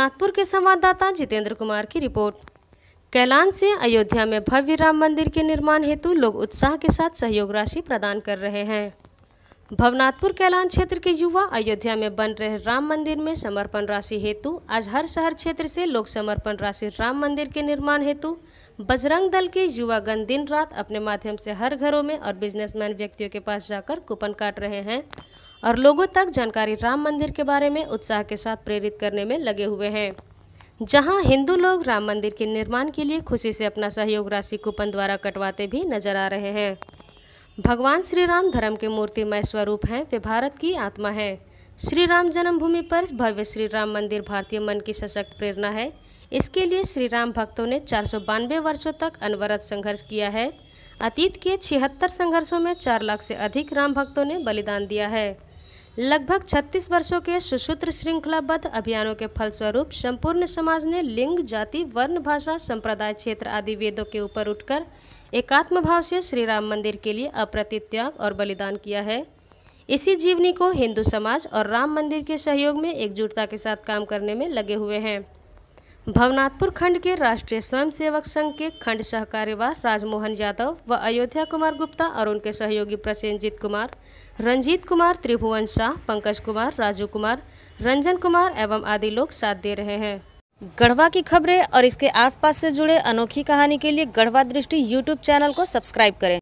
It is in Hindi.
नागपुर के संवाददाता जितेंद्र कुमार की रिपोर्ट कैलान से अयोध्या में भव्य राम मंदिर के निर्माण हेतु लोग उत्साह के साथ सहयोग राशि प्रदान कर रहे हैं भवनाथपुर कैलान क्षेत्र के युवा अयोध्या में बन रहे राम मंदिर में समर्पण राशि हेतु आज हर शहर क्षेत्र से लोग समर्पण राशि राम मंदिर के निर्माण हेतु बजरंग दल के युवागण दिन रात अपने माध्यम से हर घरों में और बिजनेसमैन व्यक्तियों के पास जाकर कूपन काट रहे हैं और लोगों तक जानकारी राम मंदिर के बारे में उत्साह के साथ प्रेरित करने में लगे हुए हैं जहां हिंदू लोग राम मंदिर के निर्माण के लिए खुशी से अपना सहयोग राशि कूपन द्वारा कटवाते भी नजर आ रहे हैं भगवान श्री राम धर्म के मूर्तिमय स्वरूप हैं वे भारत की आत्मा हैं श्री राम जन्मभूमि पर भव्य श्री राम मंदिर भारतीय मन की सशक्त प्रेरणा है इसके लिए श्री राम भक्तों ने चार वर्षों तक अनवरत संघर्ष किया है अतीत के छिहत्तर संघर्षों में चार लाख से अधिक राम भक्तों ने बलिदान दिया है लगभग 36 वर्षों के सुसूत्र श्रृंखलाबद्ध अभियानों के फलस्वरूप संपूर्ण समाज ने लिंग जाति वर्ण भाषा संप्रदाय क्षेत्र आदि वेदों के ऊपर उठकर एकात्म भाव से श्री राम मंदिर के लिए अप्रतित्याग और बलिदान किया है इसी जीवनी को हिंदू समाज और राम मंदिर के सहयोग में एकजुटता के साथ काम करने में लगे हुए हैं भवनाथपुर खंड के राष्ट्रीय स्वयंसेवक संघ के खंड सहकार्यवाह राजमोहन यादव व अयोध्या कुमार गुप्ता और उनके सहयोगी प्रसेंजीत कुमार रंजीत कुमार त्रिभुवन शाह पंकज कुमार राजू कुमार रंजन कुमार एवं आदि लोग साथ दे रहे हैं गढ़वा की खबरें और इसके आसपास से जुड़े अनोखी कहानी के लिए गढ़वा दृष्टि यूट्यूब चैनल को सब्सक्राइब करें